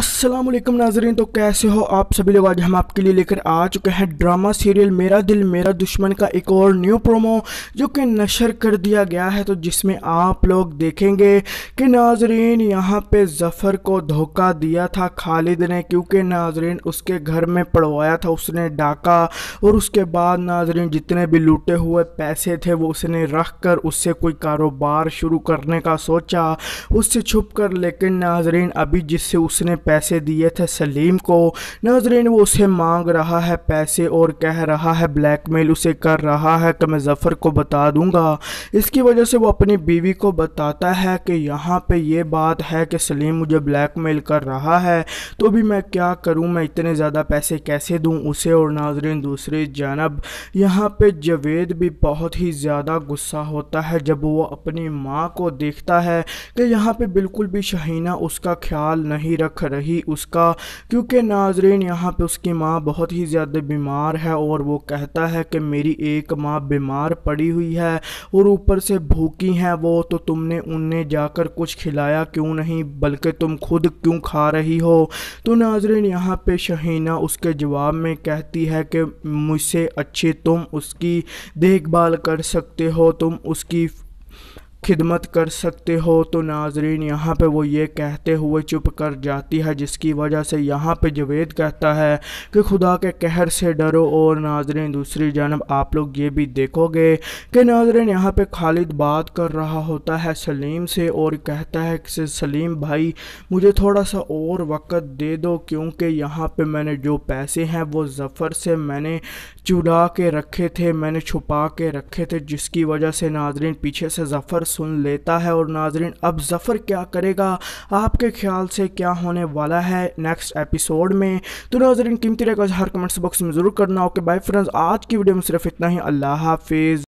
अस्सलाम वालेकुम नाजरीन तो कैसे हो आप सभी लोग आज हम आपके लिए लेकर आ चुके हैं ड्रामा सीरियल मेरा दिल मेरा दुश्मन का एक और न्यू प्रोमो जो कि नशर कर दिया गया है तो जिसमें आप लोग देखेंगे कि नाजरीन यहाँ पे जफ़र को धोखा दिया था खालिद ने क्योंकि नाजरीन उसके घर में पड़वाया था उसने डाका और उसके बाद नाजरीन जितने भी लूटे हुए पैसे थे वो उसने रख कर उससे कोई कारोबार शुरू करने का सोचा उससे छुप कर लेकिन नाजरीन अभी जिससे उसने पैसे दिए थे सलीम को नाजरीन वो उसे मांग रहा है पैसे और कह रहा है ब्लैकमेल उसे कर रहा है कि मैं जफ़र को बता दूंगा इसकी वजह से वो अपनी बीवी को बताता है कि यहाँ पे ये बात है कि सलीम मुझे ब्लैकमेल कर रहा है तो भी मैं क्या करूँ मैं इतने ज़्यादा पैसे कैसे दूँ उसे और नाजरीन दूसरी जानब यहाँ पर जवेद भी बहुत ही ज़्यादा गुस्सा होता है जब वो अपनी माँ को देखता है कि यहाँ पर बिल्कुल भी शहीना उसका ख्याल नहीं रख रही उसका क्योंकि नाजरीन यहाँ पे उसकी माँ बहुत ही ज़्यादा बीमार है और वो कहता है कि मेरी एक माँ बीमार पड़ी हुई है और ऊपर से भूखी हैं वो तो तुमने उन्हें जाकर कुछ खिलाया क्यों नहीं बल्कि तुम खुद क्यों खा रही हो तो नाजरीन यहाँ पे शहीना उसके जवाब में कहती है कि मुझसे अच्छे तुम उसकी देखभाल कर सकते हो तुम उसकी खिदमत कर सकते हो तो नाजरीन यहाँ पे वो ये कहते हुए चुप कर जाती है जिसकी वजह से यहाँ पे जवेद कहता है कि खुदा के कहर से डरो और नाजरीन दूसरी जानब आप लोग ये भी देखोगे कि नाजरीन यहाँ पे खालिद बात कर रहा होता है सलीम से और कहता है कि सलीम भाई मुझे थोड़ा सा और वक्त दे दो क्योंकि यहाँ पर मैंने जो पैसे हैं वो ज़फ़र से मैंने चुरा के रखे थे मैंने छुपा के रखे थे जिसकी वजह से नाजरीन पीछे से ज़फ़र सुन लेता है और नाजरीन अब जफ़र क्या करेगा आपके ख्याल से क्या होने वाला है नेक्स्ट एपिसोड में तो नाजरीन कीमती रेक हर कमेंट्स बॉक्स में ज़रूर करना ओके बाय फ्रेंड्स आज की वीडियो में सिर्फ इतना ही अल्लाह हाफिज़